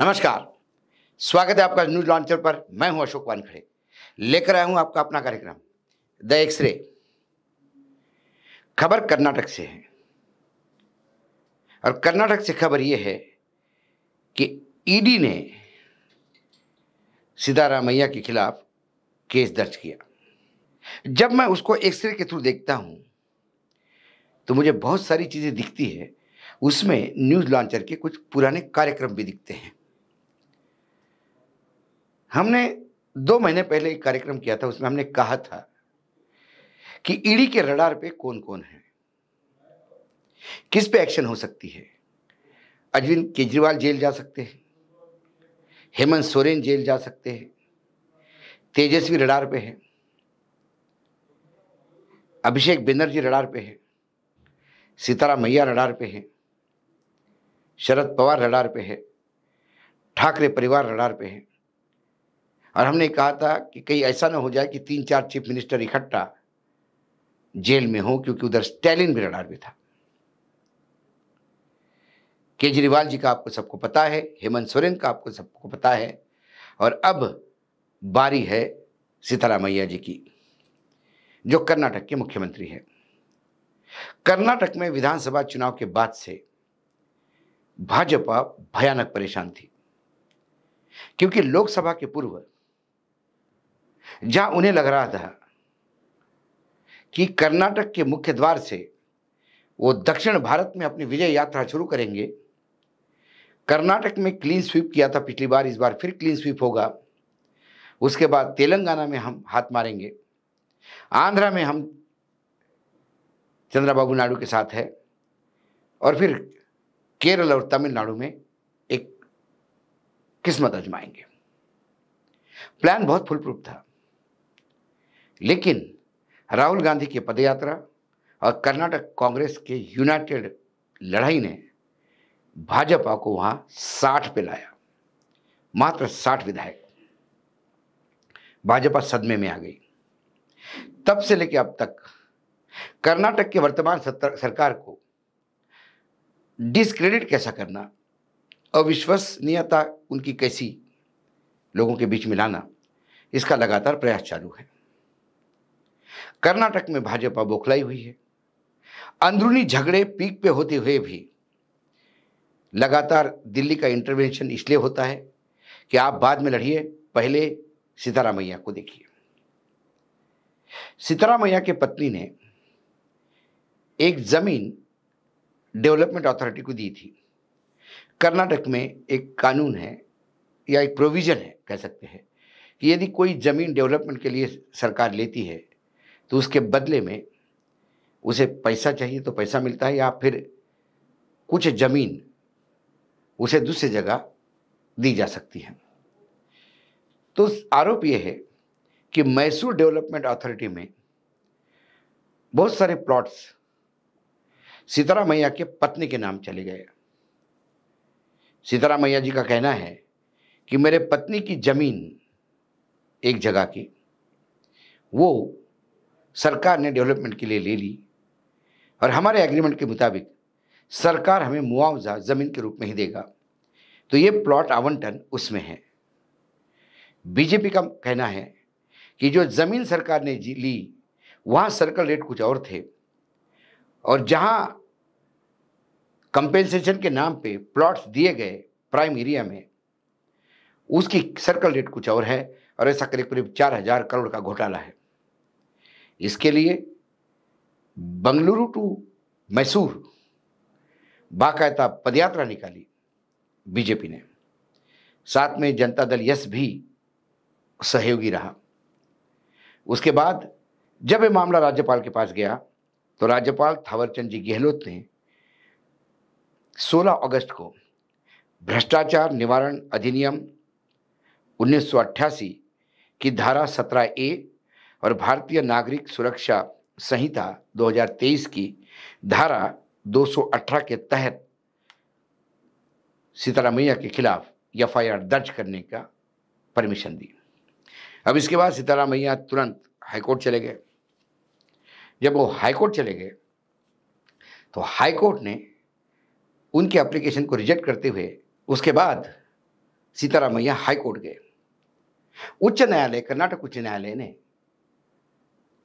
नमस्कार स्वागत है आपका न्यूज लॉन्चर पर मैं हूं अशोक वानखड़े लेकर आया हूं आपका अपना कार्यक्रम द एक्सरे खबर कर्नाटक से है और कर्नाटक से खबर यह है कि ईडी ने सीतारामैया के खिलाफ केस दर्ज किया जब मैं उसको एक्सरे के थ्रू देखता हूं तो मुझे बहुत सारी चीज़ें दिखती है उसमें न्यूज़ लॉन्चर के कुछ पुराने कार्यक्रम भी दिखते हैं हमने दो महीने पहले एक कार्यक्रम किया था उसमें हमने कहा था कि ईडी के रडार पे कौन कौन है किस पे एक्शन हो सकती है अरविंद केजरीवाल जेल जा सकते हैं हेमंत सोरेन जेल जा सकते हैं तेजस्वी रडार पे है अभिषेक बेनर्जी रडार पे है सीताराम मैया रडार पे है शरद पवार रडार पे है ठाकरे परिवार रडार पे है और हमने कहा था कि कहीं ऐसा ना हो जाए कि तीन चार चीफ मिनिस्टर इकट्ठा जेल में हो क्योंकि उधर स्टैलिन भी रडार भी था केजरीवाल जी का आपको सबको पता है हेमंत सोरेन का आपको सबको पता है और अब बारी है सीतारामैया जी की जो कर्नाटक के मुख्यमंत्री हैं कर्नाटक में विधानसभा चुनाव के बाद से भाजपा भयानक परेशान थी क्योंकि लोकसभा के पूर्व जहां उन्हें लग रहा था कि कर्नाटक के मुख्य द्वार से वो दक्षिण भारत में अपनी विजय यात्रा शुरू करेंगे कर्नाटक में क्लीन स्वीप किया था पिछली बार इस बार फिर क्लीन स्वीप होगा उसके बाद तेलंगाना में हम हाथ मारेंगे आंध्रा में हम चंद्राबाबू नायडू के साथ है और फिर केरल और तमिलनाडु में एक किस्मत आजमाएंगे प्लान बहुत फुल प्रूफ था लेकिन राहुल गांधी की पदयात्रा और कर्नाटक कांग्रेस के यूनाइटेड लड़ाई ने भाजपा को वहाँ साठ पे लाया मात्र साठ विधायक भाजपा सदमे में आ गई तब से लेकर अब तक कर्नाटक के वर्तमान सरकार को डिसक्रेडिट कैसा करना अविश्वसनीयता उनकी कैसी लोगों के बीच में लाना इसका लगातार प्रयास चालू है कर्नाटक में भाजपा बोखलाई हुई है अंदरूनी झगड़े पीक पे होते हुए भी लगातार दिल्ली का इंटरवेंशन इसलिए होता है कि आप बाद में लड़िए पहले सीतारामैया को देखिए सीतारामैया के पत्नी ने एक ज़मीन डेवलपमेंट अथॉरिटी को दी थी कर्नाटक में एक कानून है या एक प्रोविज़न है कह सकते हैं कि यदि कोई ज़मीन डेवलपमेंट के लिए सरकार लेती है तो उसके बदले में उसे पैसा चाहिए तो पैसा मिलता है या फिर कुछ ज़मीन उसे दूसरी जगह दी जा सकती है तो आरोप यह है कि मैसूर डेवलपमेंट अथॉरिटी में बहुत सारे प्लॉट्स सीतारा मैया के पत्नी के नाम चले गए सीतारा मैया जी का कहना है कि मेरे पत्नी की जमीन एक जगह की वो सरकार ने डेवलपमेंट के लिए ले ली और हमारे एग्रीमेंट के मुताबिक सरकार हमें मुआवजा ज़मीन के रूप में ही देगा तो ये प्लॉट आवंटन उसमें है बीजेपी का कहना है कि जो ज़मीन सरकार ने ली वहाँ सर्कल रेट कुछ और थे और जहाँ कंपेंसेशन के नाम पे प्लॉट्स दिए गए प्राइम एरिया में उसकी सर्कल रेट कुछ और है और ऐसा करीब करीब चार हज़ार करोड़ का घोटाला है इसके लिए बंगलुरु टू मैसूर बाकायदा पदयात्रा निकाली बीजेपी ने साथ में जनता दल यस भी सहयोगी रहा उसके बाद जब ये मामला राज्यपाल के पास गया तो राज्यपाल थावरचंद जी गहलोत ने 16 अगस्त को भ्रष्टाचार निवारण अधिनियम उन्नीस की धारा 17 ए और भारतीय नागरिक सुरक्षा संहिता 2023 की धारा 218 के तहत सीतारामैया के खिलाफ एफआईआर दर्ज करने का परमिशन दी अब इसके बाद सीतारामैया तुरंत हाईकोर्ट चले गए जब वो हाईकोर्ट चले गए तो हाईकोर्ट ने उनके एप्लीकेशन को रिजेक्ट करते हुए उसके बाद सीतारामैया हाईकोर्ट गए उच्च न्यायालय कर्नाटक उच्च न्यायालय ने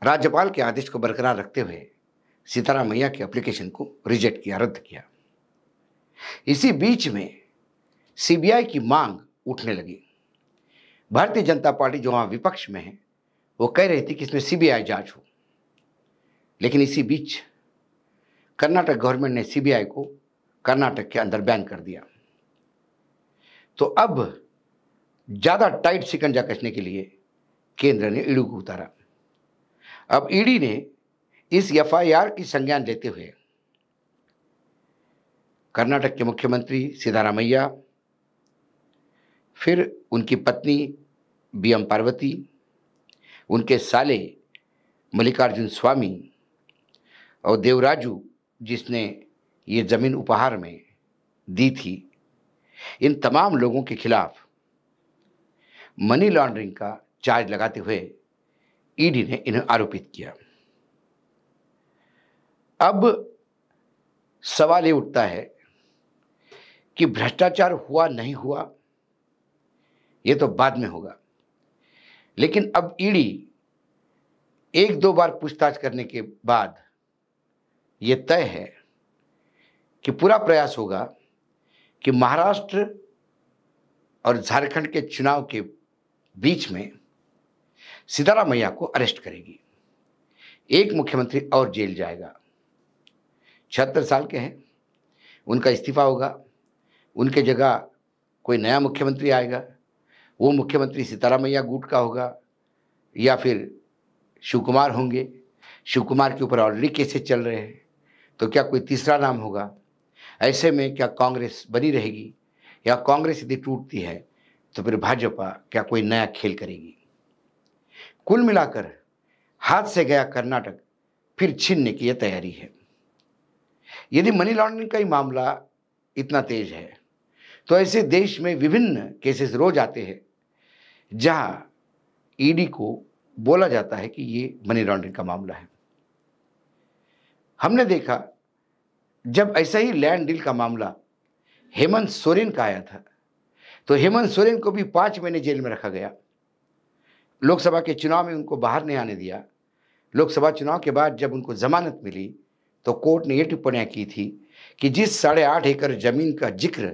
राज्यपाल के आदेश को बरकरार रखते हुए सीतारामैया के एप्लीकेशन को रिजेक्ट किया रद्द किया इसी बीच में सीबीआई की मांग उठने लगी भारतीय जनता पार्टी जो वहाँ विपक्ष में है वो कह रही थी कि इसमें सीबीआई जांच हो लेकिन इसी बीच कर्नाटक गवर्नमेंट ने सीबीआई को कर्नाटक के अंदर बैन कर दिया तो अब ज़्यादा टाइट सिकंजा कसने के लिए केंद्र ने इडू को उतारा अब ईडी ने इस एफआईआर की संज्ञान लेते हुए कर्नाटक के मुख्यमंत्री सिद्धारामैया फिर उनकी पत्नी बी एम पार्वती उनके साले मल्लिकार्जुन स्वामी और देवराजू जिसने ये ज़मीन उपहार में दी थी इन तमाम लोगों के खिलाफ मनी लॉन्ड्रिंग का चार्ज लगाते हुए ईडी ने इन्हें आरोपित किया अब सवाल ये उठता है कि भ्रष्टाचार हुआ नहीं हुआ यह तो बाद में होगा लेकिन अब ईडी एक दो बार पूछताछ करने के बाद यह तय है कि पूरा प्रयास होगा कि महाराष्ट्र और झारखंड के चुनाव के बीच में सिद्धारामैया को अरेस्ट करेगी एक मुख्यमंत्री और जेल जाएगा छिहत्तर साल के हैं उनका इस्तीफा होगा उनके जगह कोई नया मुख्यमंत्री आएगा वो मुख्यमंत्री सीतारामैया गुट का होगा या फिर शिव कुमार होंगे शिव कुमार के ऊपर ऑलरेडी केसेस चल रहे हैं तो क्या कोई तीसरा नाम होगा ऐसे में क्या कांग्रेस बनी रहेगी या कांग्रेस यदि टूटती है तो फिर भाजपा क्या कोई नया खेल करेगी कुल मिलाकर हाथ से गया कर्नाटक फिर छीनने की यह तैयारी है यदि मनी लॉन्ड्रिंग का ही मामला इतना तेज है तो ऐसे देश में विभिन्न केसेस रोज आते हैं जहां ईडी e को बोला जाता है कि ये मनी लॉन्ड्रिंग का मामला है हमने देखा जब ऐसा ही लैंड डील का मामला हेमंत सोरेन का आया था तो हेमंत सोरेन को भी पांच महीने जेल में रखा गया लोकसभा के चुनाव में उनको बाहर नहीं आने दिया लोकसभा चुनाव के बाद जब उनको जमानत मिली तो कोर्ट ने यह टिप्पणियाँ की थी कि जिस साढ़े आठ एकड़ जमीन का जिक्र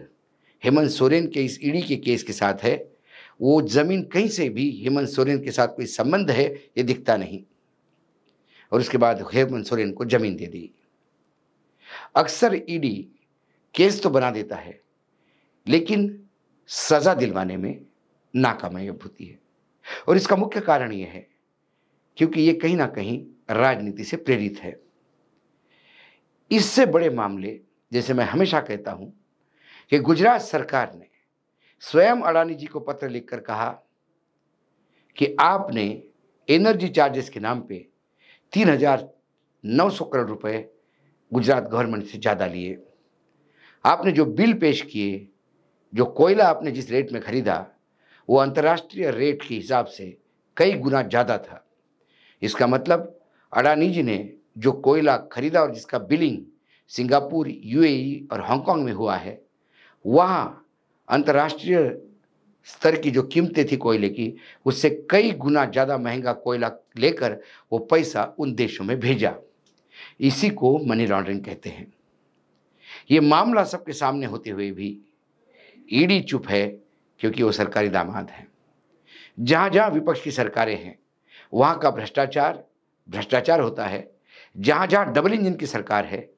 हेमंत सोरेन के इस ईडी के केस के साथ है वो जमीन कहीं से भी हेमंत सोरेन के साथ कोई संबंध है ये दिखता नहीं और उसके बाद हेमंत सोरेन को जमीन दे दी अक्सर ईडी केस तो बना देता है लेकिन सज़ा दिलवाने में नाकामयाब होती है और इसका मुख्य कारण यह है क्योंकि ये कहीं ना कहीं राजनीति से प्रेरित है इससे बड़े मामले जैसे मैं हमेशा कहता हूं कि गुजरात सरकार ने स्वयं अडानी जी को पत्र लिखकर कहा कि आपने एनर्जी चार्जेस के नाम पे तीन हजार नौ सौ करोड़ रुपए गुजरात गवर्नमेंट से ज़्यादा लिए आपने जो बिल पेश किए जो कोयला आपने जिस रेट में खरीदा वो अंतर्राष्ट्रीय रेट के हिसाब से कई गुना ज़्यादा था इसका मतलब अडानी जी ने जो कोयला खरीदा और जिसका बिलिंग सिंगापुर यूएई e और हांगकांग में हुआ है वहाँ अंतर्राष्ट्रीय स्तर की जो कीमतें थी कोयले की उससे कई गुना ज़्यादा महंगा कोयला लेकर वो पैसा उन देशों में भेजा इसी को मनी लॉन्ड्रिंग कहते हैं ये मामला सबके सामने होते हुए भी ईडी चुप है क्योंकि वो सरकारी दामाद हैं जहाँ जहाँ विपक्ष की सरकारें हैं वहाँ का भ्रष्टाचार भ्रष्टाचार होता है जहाँ जहाँ डबल इंजन की सरकार है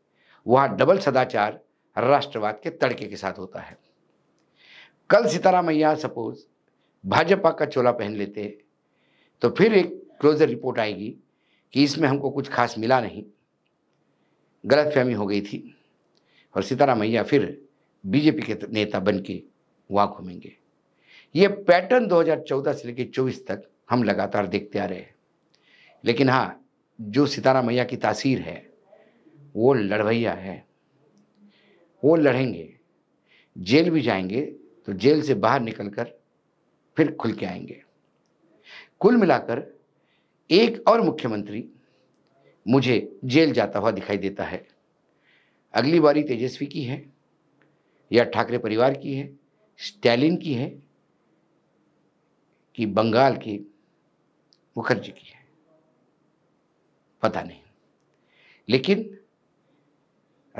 वहाँ डबल सदाचार राष्ट्रवाद के तड़के के साथ होता है कल सीतारामैया सपोज भाजपा का चोला पहन लेते तो फिर एक क्लोजर रिपोर्ट आएगी कि इसमें हमको कुछ खास मिला नहीं गलतफहमी हो गई थी और सीतारामैया फिर बीजेपी के नेता बन के वहाँ घूमेंगे ये पैटर्न 2014 से लेकर 24 तक हम लगातार देखते आ रहे हैं लेकिन हाँ जो सितारा मैया की तासीर है वो लड़वैया है वो लड़ेंगे जेल भी जाएंगे तो जेल से बाहर निकलकर फिर खुल के आएंगे कुल मिलाकर एक और मुख्यमंत्री मुझे जेल जाता हुआ दिखाई देता है अगली बारी तेजस्वी की है या ठाकरे परिवार की है स्टैलिन की है कि बंगाल की मुखर्जी की है पता नहीं लेकिन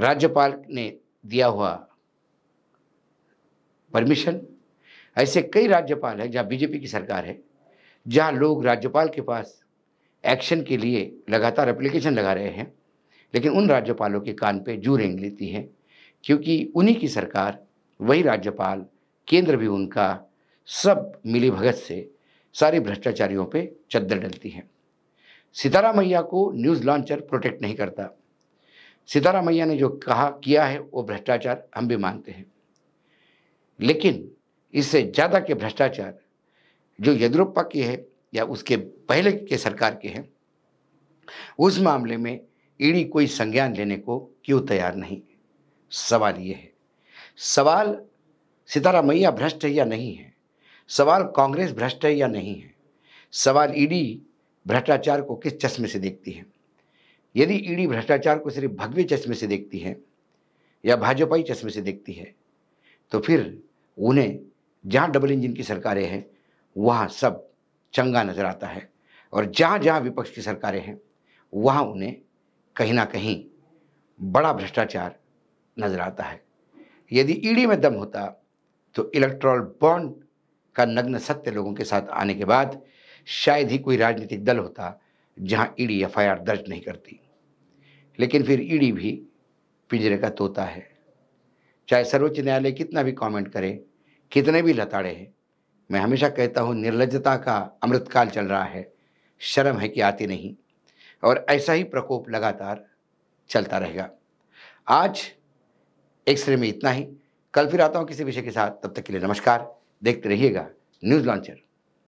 राज्यपाल ने दिया हुआ परमिशन ऐसे कई राज्यपाल हैं जहाँ बीजेपी की सरकार है जहाँ लोग राज्यपाल के पास एक्शन के लिए लगातार एप्लीकेशन लगा रहे हैं लेकिन उन राज्यपालों के कान पे जू रेंग लेती है क्योंकि उन्हीं की सरकार वही राज्यपाल केंद्र भी उनका सब मिली भगत से सारे भ्रष्टाचारियों पे चद्दर डलती है सीताराम मैया को न्यूज़ लॉन्चर प्रोटेक्ट नहीं करता सीताराम मैया ने जो कहा किया है वो भ्रष्टाचार हम भी मानते हैं लेकिन इससे ज़्यादा के भ्रष्टाचार जो येदुरप्पा के हैं या उसके पहले के सरकार के हैं उस मामले में ईडी कोई संज्ञान लेने को क्यों तैयार नहीं सवाल ये है सवाल सितारा मैया भ्रष्ट है या नहीं है सवाल कांग्रेस भ्रष्ट है या नहीं है सवाल ईडी भ्रष्टाचार को किस चश्मे से देखती है यदि ईडी भ्रष्टाचार को सिर्फ भगवे चश्मे से देखती है या भाजपाई चश्मे से देखती है तो फिर उन्हें जहाँ डबल इंजन की सरकारें हैं वहाँ सब चंगा नज़र आता है और जहाँ जहाँ विपक्ष की सरकारें हैं वहाँ उन्हें कहीं ना कहीं बड़ा भ्रष्टाचार नज़र आता है यदि ईडी में दम होता तो इलेक्ट्रॉल बॉन्ड का नग्न सत्य लोगों के साथ आने के बाद शायद ही कोई राजनीतिक दल होता जहां ईडी एफ दर्ज नहीं करती लेकिन फिर ईडी भी पिंजरे का तोता है चाहे सर्वोच्च न्यायालय कितना भी कमेंट करे कितने भी लताड़े हैं मैं हमेशा कहता हूँ निर्लजता का अमृतकाल चल रहा है शर्म है कि आती नहीं और ऐसा ही प्रकोप लगातार चलता रहेगा आज एक्सरे में इतना ही कल फिर आता हूँ किसी विषय के साथ तब तक के लिए नमस्कार देखते रहिएगा न्यूज़ लॉन्चर